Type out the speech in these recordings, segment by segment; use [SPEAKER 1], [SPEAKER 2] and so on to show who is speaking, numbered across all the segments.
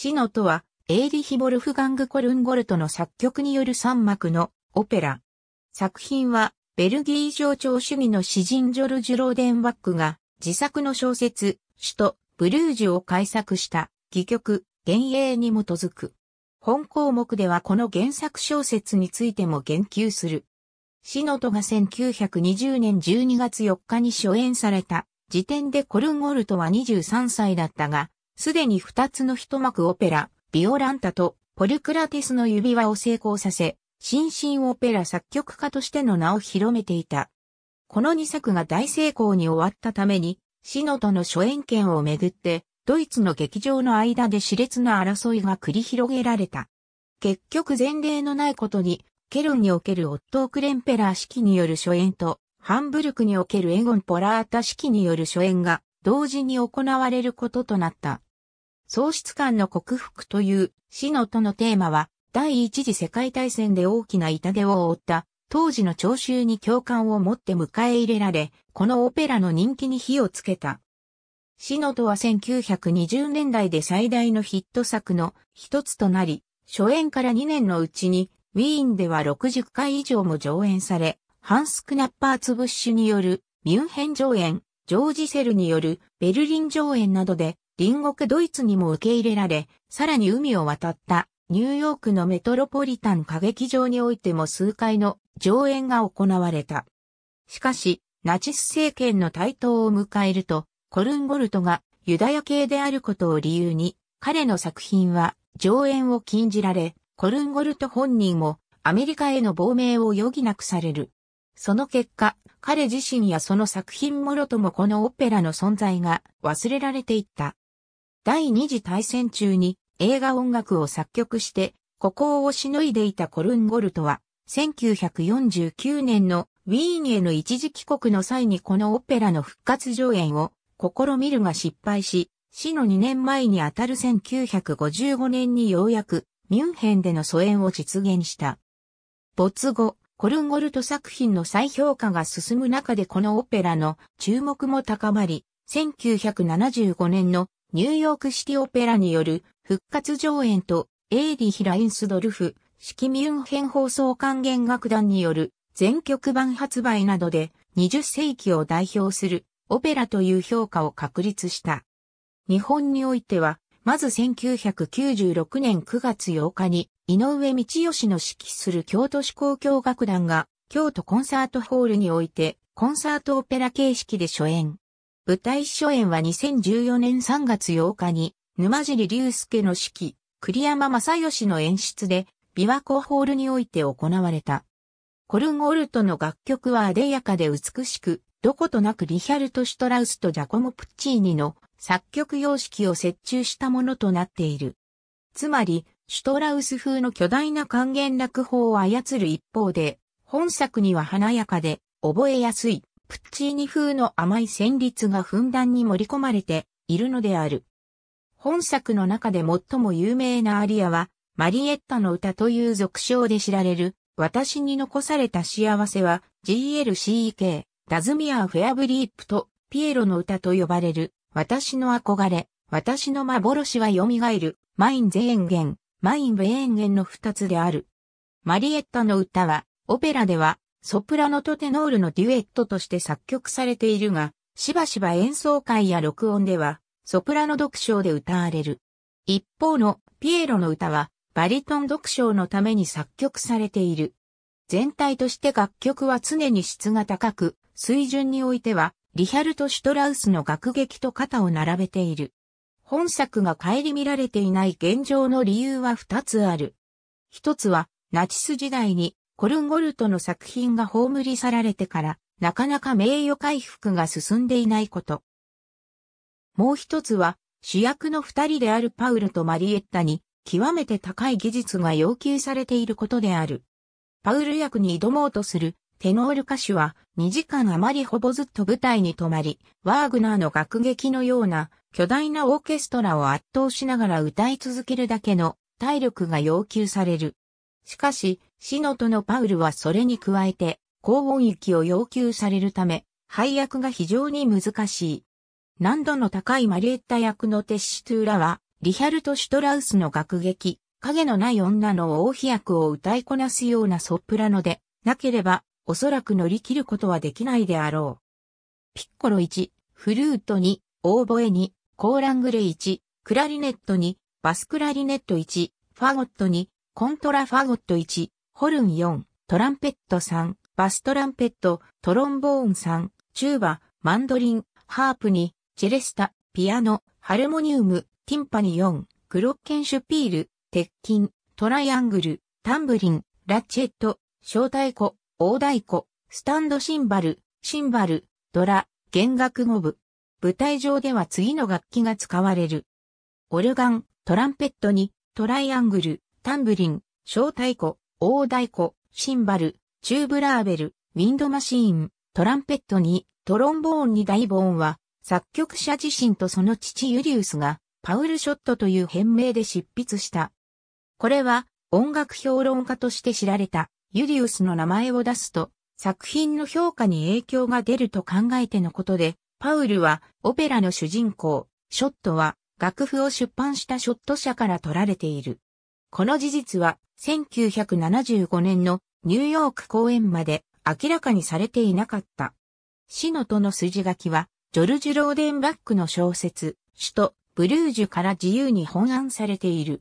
[SPEAKER 1] 死のとは、エーリヒ・ボルフガング・コルンゴルトの作曲による三幕のオペラ。作品は、ベルギー上長主義の詩人ジョルジュ・ローデンワックが、自作の小説、首都、ブルージュを改作した、戯曲、幻影に基づく。本項目ではこの原作小説についても言及する。死のとが1920年12月4日に初演された時点でコルンゴルトは23歳だったが、すでに二つの一幕オペラ、ビオランタとポルクラテスの指輪を成功させ、新進オペラ作曲家としての名を広めていた。この二作が大成功に終わったために、シノとの初演権をめぐって、ドイツの劇場の間で熾烈な争いが繰り広げられた。結局前例のないことに、ケルンにおけるオットー・クレンペラー式による初演と、ハンブルクにおけるエゴン・ポラータ式による初演が同時に行われることとなった。喪失感の克服という死のとのテーマは、第一次世界大戦で大きな痛手を負った当時の聴衆に共感を持って迎え入れられ、このオペラの人気に火をつけた。シノトは1920年代で最大のヒット作の一つとなり、初演から2年のうちに、ウィーンでは60回以上も上演され、ハンス・クナッパーツ・ブッシュによるミュンヘン上演、ジョージ・セルによるベルリン上演などで隣国ドイツにも受け入れられ、さらに海を渡ったニューヨークのメトロポリタン歌劇場においても数回の上演が行われた。しかし、ナチス政権の台頭を迎えると、コルンゴルトがユダヤ系であることを理由に、彼の作品は上演を禁じられ、コルンゴルト本人もアメリカへの亡命を余儀なくされる。その結果、彼自身やその作品もろともこのオペラの存在が忘れられていった。第二次大戦中に映画音楽を作曲して、孤高をしのいでいたコルンゴルトは、1949年のウィーンへの一時帰国の際にこのオペラの復活上演を試みるが失敗し、死の2年前にあたる1955年にようやくミュンヘンでの疎遠を実現した。没後、コルンゴルト作品の再評価が進む中でこのオペラの注目も高まり、1975年のニューヨークシティオペラによる復活上演とエイリヒ・ラインスドルフ、式ミュンヘン放送管弦楽団による全曲版発売などで20世紀を代表するオペラという評価を確立した。日本においては、まず1996年9月8日に井上道義の指揮する京都市公共楽団が京都コンサートホールにおいてコンサートオペラ形式で初演。舞台初演は2014年3月8日に、沼尻竜介の指揮、栗山正義の演出で、琵琶湖ホールにおいて行われた。コルンゴルトの楽曲はあでやかで美しく、どことなくリヒャルト・シュトラウスとジャコモ・プッチーニの作曲様式を折衷したものとなっている。つまり、シュトラウス風の巨大な還元楽法を操る一方で、本作には華やかで、覚えやすい、プッチーニ風の甘い旋律がふんだんに盛り込まれているのである。本作の中で最も有名なアリアは、マリエッタの歌という俗称で知られる、私に残された幸せは、GLCEK、ダズミアーフェアブリープと、ピエロの歌と呼ばれる、私の憧れ、私の幻は蘇る、マイン・ゼーンゲン、マイン・ベーンゲンの二つである。マリエッタの歌は、オペラでは、ソプラノとテノールのデュエットとして作曲されているが、しばしば演奏会や録音では、ソプラノ読唱で歌われる。一方のピエロの歌は、バリトン読唱のために作曲されている。全体として楽曲は常に質が高く、水準においては、リヒャルト・シュトラウスの楽劇と肩を並べている。本作が顧みられていない現状の理由は二つある。一つは、ナチス時代にコルンゴルトの作品が葬り去られてから、なかなか名誉回復が進んでいないこと。もう一つは、主役の二人であるパウルとマリエッタに、極めて高い技術が要求されていることである。パウル役に挑もうとする、テノール歌手は、2時間余りほぼずっと舞台に泊まり、ワーグナーの楽劇のような、巨大なオーケストラを圧倒しながら歌い続けるだけの、体力が要求される。しかし、シノトのパウルはそれに加えて、高音域を要求されるため、配役が非常に難しい。難度の高いマリエッタ役のテッシトゥーラは、リヒャルト・シュトラウスの楽劇、影のない女の王妃役を歌いこなすようなソプラノで、なければ、おそらく乗り切ることはできないであろう。ピッコロ1、フルート2、オーボエ2、コーラングレ1、クラリネット2、バスクラリネット1、ファゴット2、コントラファゴット1、ホルン4、トランペット3、バストランペット、トロンボーン3、チューバ、マンドリン、ハープに、チェレスタ、ピアノ、ハルモニウム、ティンパニ4、クロッケンシュピール、鉄筋、トライアングル、タンブリン、ラチェット、小太鼓、大太鼓、スタンドシンバル、シンバル、ドラ、弦楽語部。舞台上では次の楽器が使われる。オルガン、トランペットに、トライアングル、タンブリン、小太鼓、大太鼓、シンバル、チューブラーベル、ウィンドマシーン、トランペットに、トロンボーンに大ボーンは、作曲者自身とその父ユリウスが、パウル・ショットという編名で執筆した。これは、音楽評論家として知られた、ユリウスの名前を出すと、作品の評価に影響が出ると考えてのことで、パウルはオペラの主人公、ショットは楽譜を出版したショット社から取られている。この事実は1975年のニューヨーク公演まで明らかにされていなかった。死のとの筋書きは、ジョルジュ・ローデンバックの小説、首都、ブルージュから自由に本案されている。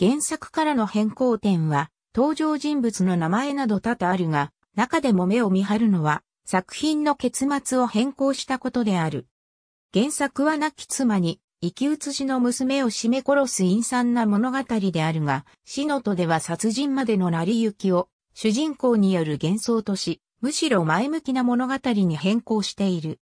[SPEAKER 1] 原作からの変更点は、登場人物の名前など多々あるが、中でも目を見張るのは、作品の結末を変更したことである。原作は亡き妻に生き写しの娘を絞め殺す陰惨な物語であるが、死のとでは殺人までの成り行きを、主人公による幻想とし、むしろ前向きな物語に変更している。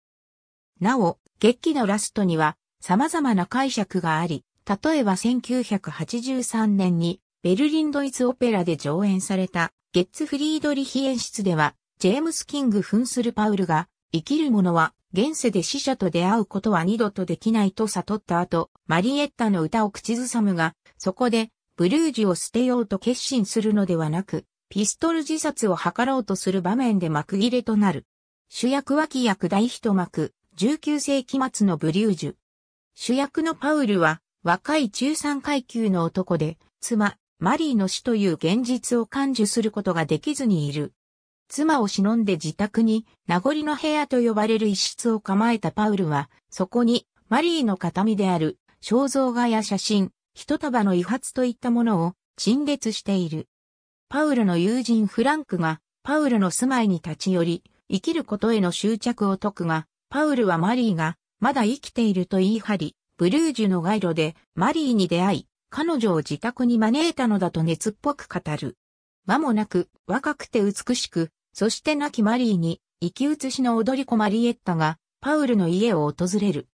[SPEAKER 1] なお、劇のラストには様々な解釈があり、例えば1983年にベルリンドイツオペラで上演されたゲッツフリードリヒ演出では、ジェームス・キング扮するパウルが生きる者は現世で死者と出会うことは二度とできないと悟った後、マリエッタの歌を口ずさむが、そこで、ブルージュを捨てようと決心するのではなく、ピストル自殺を図ろうとする場面で幕切れとなる。主役脇役大一幕、19世紀末のブリュージュ。主役のパウルは、若い中産階級の男で、妻、マリーの死という現実を感受することができずにいる。妻を忍んで自宅に名残の部屋と呼ばれる一室を構えたパウルは、そこにマリーの形見である肖像画や写真、一束の遺髪といったものを陳列している。パウルの友人フランクがパウルの住まいに立ち寄り、生きることへの執着を解くが、パウルはマリーがまだ生きていると言い張り、ブルージュの街路でマリーに出会い、彼女を自宅に招いたのだと熱っぽく語る。間もなく、若くて美しく、そして亡きマリーに、生き写しの踊り子マリエッタが、パウルの家を訪れる。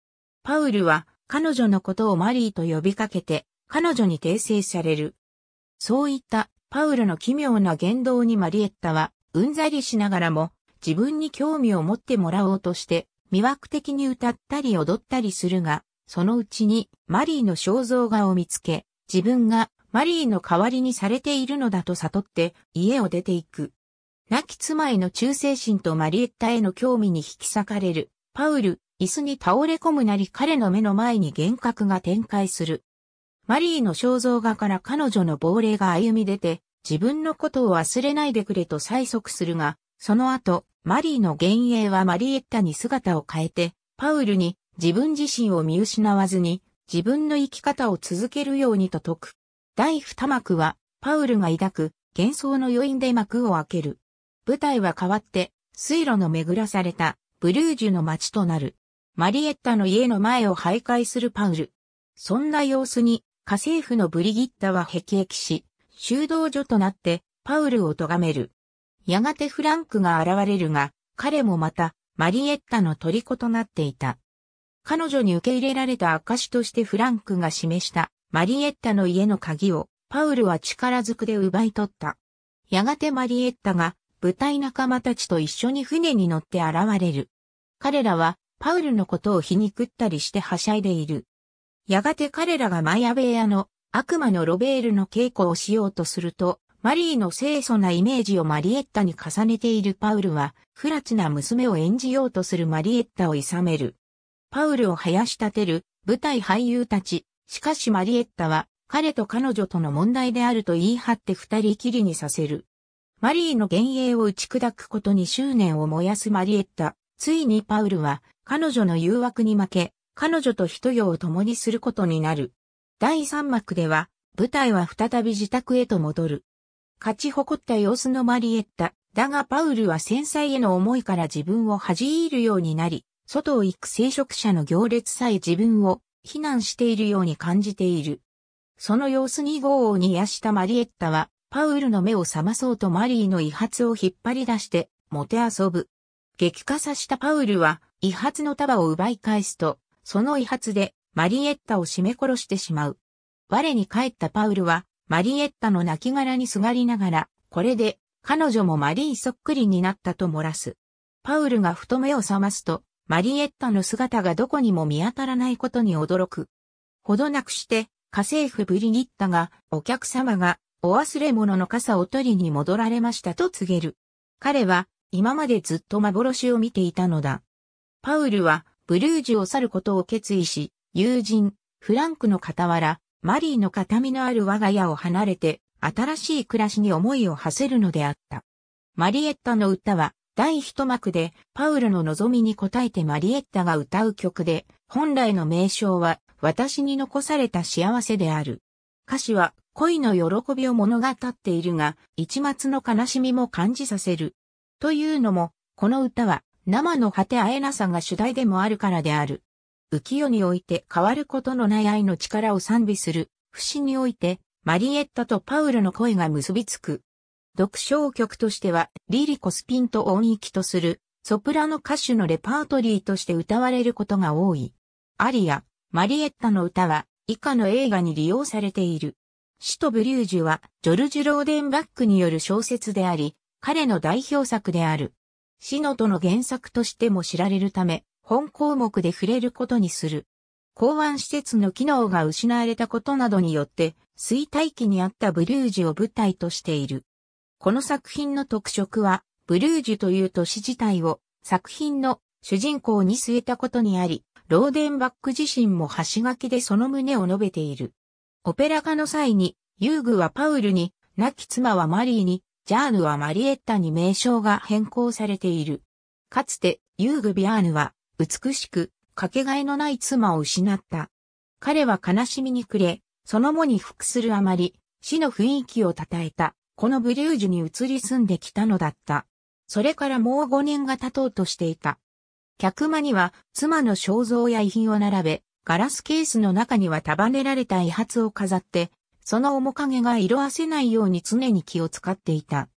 [SPEAKER 1] パウルは、彼女のことをマリーと呼びかけて、彼女に訂正される。そういったパウルの奇妙な言動にマリエッタは、うんざりしながらも、自分に興味を持ってもらおうとして、魅惑的に歌ったり踊ったりするが、そのうちにマリーの肖像画を見つけ、自分がマリーの代わりにされているのだと悟って家を出ていく。亡き妻への忠誠心とマリエッタへの興味に引き裂かれる。パウル、椅子に倒れ込むなり彼の目の前に幻覚が展開する。マリーの肖像画から彼女の亡霊が歩み出て、自分のことを忘れないでくれと催促するが、その後、マリーの幻影はマリエッタに姿を変えて、パウルに自分自身を見失わずに、自分の生き方を続けるようにと説く。第二幕は、パウルが抱く幻想の余韻で幕を開ける。舞台は変わって、水路の巡らされた、ブルージュの街となる。マリエッタの家の前を徘徊するパウル。そんな様子に、家政婦のブリギッタは辟易し、修道女となって、パウルを咎める。やがてフランクが現れるが、彼もまた、マリエッタの虜となっていた。彼女に受け入れられた証としてフランクが示した、マリエッタの家の鍵をパウルは力ずくで奪い取った。やがてマリエッタが舞台仲間たちと一緒に船に乗って現れる。彼らはパウルのことを皮肉ったりしてはしゃいでいる。やがて彼らがマヤベアの悪魔のロベールの稽古をしようとすると、マリーの清楚なイメージをマリエッタに重ねているパウルは、不埒な娘を演じようとするマリエッタをさめる。パウルを生やし立てる舞台俳優たち、しかしマリエッタは、彼と彼女との問題であると言い張って二人きりにさせる。マリーの幻影を打ち砕くことに執念を燃やすマリエッタ。ついにパウルは、彼女の誘惑に負け、彼女と一夜を共にすることになる。第三幕では、舞台は再び自宅へと戻る。勝ち誇った様子のマリエッタ。だがパウルは繊細への思いから自分を恥じ入るようになり、外を行く聖職者の行列さえ自分を避難しているように感じている。その様子に豪を煮やしたマリエッタは、パウルの目を覚まそうとマリーの遺髪を引っ張り出して、もて遊ぶ。激化させたパウルは、遺髪の束を奪い返すと、その遺髪で、マリエッタを絞め殺してしまう。我に帰ったパウルは、マリエッタの亡骸にすがりながら、これで、彼女もマリーそっくりになったと漏らす。パウルがふと目を覚ますと、マリエッタの姿がどこにも見当たらないことに驚く。ほどなくして、家政婦ブリギッタが、お客様が、お忘れ物の傘を取りに戻られましたと告げる。彼は、今までずっと幻を見ていたのだ。パウルは、ブルージュを去ることを決意し、友人、フランクの傍ら、マリーの形見のある我が家を離れて、新しい暮らしに思いを馳せるのであった。マリエッタの歌は、第一幕でパウロの望みに応えてマリエッタが歌う曲で、本来の名称は私に残された幸せである。歌詞は恋の喜びを物語っているが、一末の悲しみも感じさせる。というのも、この歌は生の果てあえなさが主題でもあるからである。浮世において変わることのない愛の力を賛美する、不死において、マリエッタとパウロの恋が結びつく。独唱曲としては、リリコスピンと音域とする、ソプラノ歌手のレパートリーとして歌われることが多い。アリア、マリエッタの歌は、以下の映画に利用されている。死とブリュージュは、ジョルジュ・ローデンバックによる小説であり、彼の代表作である。死のとの原作としても知られるため、本項目で触れることにする。港湾施設の機能が失われたことなどによって、衰退期にあったブリュージュを舞台としている。この作品の特色は、ブルージュという都市自体を作品の主人公に据えたことにあり、ローデンバック自身も橋書きでその旨を述べている。オペラ化の際に、遊具はパウルに、亡き妻はマリーに、ジャーヌはマリエッタに名称が変更されている。かつて、ユーグ・ビアーヌは、美しく、かけがえのない妻を失った。彼は悲しみに暮れ、その後に服するあまり、死の雰囲気を称えた。このブリュージュに移り住んできたのだった。それからもう5年が経とうとしていた。客間には妻の肖像や遺品を並べ、ガラスケースの中には束ねられた遺髪を飾って、その面影が色あせないように常に気を使っていた。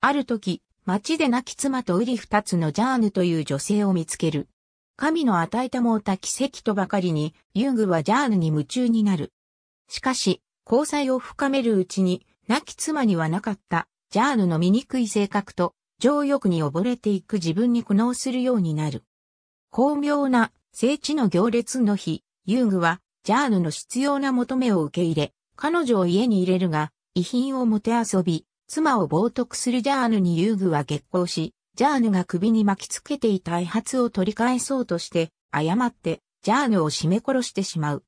[SPEAKER 1] ある時、街で亡き妻とウリ二つのジャーヌという女性を見つける。神の与えたもうた奇跡とばかりに、ユングはジャーヌに夢中になる。しかし、交際を深めるうちに、亡き妻にはなかった、ジャーヌの醜い性格と、情欲に溺れていく自分に苦悩するようになる。巧妙な聖地の行列の日、遊具は、ジャーヌの必要な求めを受け入れ、彼女を家に入れるが、遺品をもて遊び、妻を冒涜するジャーヌに遊具は激光し、ジャーヌが首に巻きつけていた愛発を取り返そうとして、誤って、ジャーヌを絞め殺してしまう。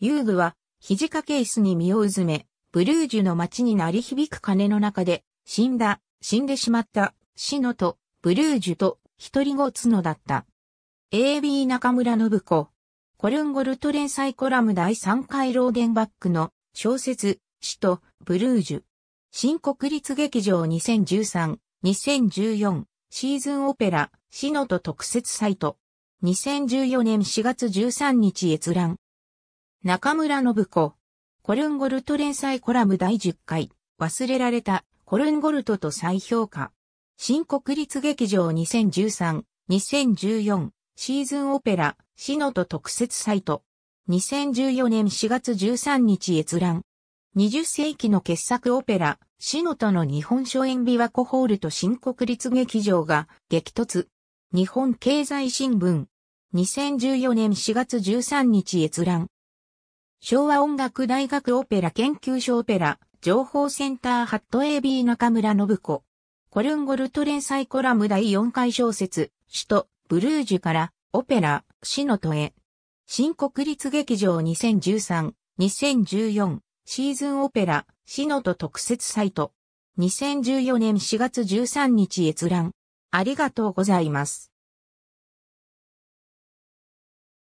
[SPEAKER 1] 遊具は、肘掛け椅子に身をうずめ、ブルージュの街に鳴り響く鐘の中で、死んだ、死んでしまった、死のと、ブルージュと、一人ごつのだった。AB 中村信子。コルンゴルト連載コラム第3回ローデンバックの小説、死と、ブルージュ。新国立劇場2013、2014、シーズンオペラ、死のと特設サイト。2014年4月13日閲覧。中村信子。コルンゴルト連載コラム第10回、忘れられた、コルンゴルトと再評価。新国立劇場2013、2014、シーズンオペラ、シノと特設サイト。2014年4月13日閲覧。20世紀の傑作オペラ、シノとの日本初演琵琶湖ホールと新国立劇場が激突。日本経済新聞。2014年4月13日閲覧。昭和音楽大学オペラ研究所オペラ、情報センターハット AB 中村信子。コルンゴルト連載コラム第4回小説、首都、ブルージュから、オペラ、死のトへ。新国立劇場2013、2014、シーズンオペラ、死のト特設サイト。2014年4月13日閲覧。ありがとうございます。